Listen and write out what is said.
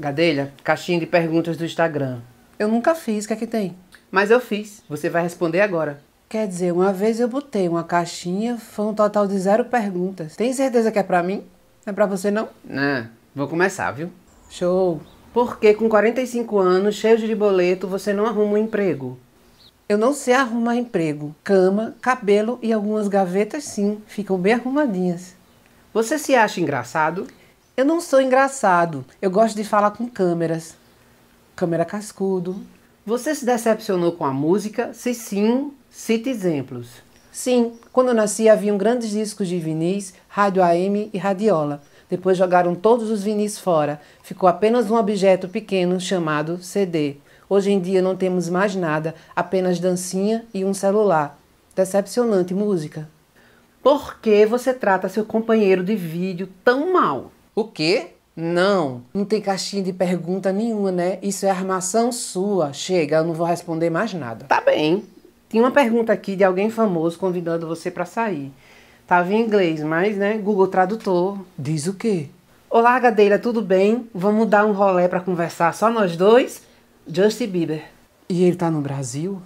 Gadelha, caixinha de perguntas do Instagram. Eu nunca fiz, o que é que tem? Mas eu fiz. Você vai responder agora. Quer dizer, uma vez eu botei uma caixinha, foi um total de zero perguntas. Tem certeza que é pra mim? Não é pra você não? Não, vou começar, viu? Show! Por que com 45 anos, cheio de boleto, você não arruma um emprego? Eu não sei arrumar emprego. Cama, cabelo e algumas gavetas sim, ficam bem arrumadinhas. Você se acha engraçado? Eu não sou engraçado. Eu gosto de falar com câmeras. Câmera cascudo. Você se decepcionou com a música? Se sim, cite exemplos. Sim, quando eu nasci haviam grandes discos de vinis, rádio AM e radiola. Depois jogaram todos os vinis fora. Ficou apenas um objeto pequeno chamado CD. Hoje em dia não temos mais nada, apenas dancinha e um celular. Decepcionante música. Por que você trata seu companheiro de vídeo tão mal? O quê? Não, não tem caixinha de pergunta nenhuma, né? Isso é armação sua. Chega, eu não vou responder mais nada. Tá bem. Tinha uma pergunta aqui de alguém famoso convidando você para sair. Tava em inglês, mas, né? Google Tradutor. Diz o quê? Olá, Gadeira, tudo bem? Vamos dar um rolê para conversar só nós dois? Justin Bieber. E ele tá no Brasil?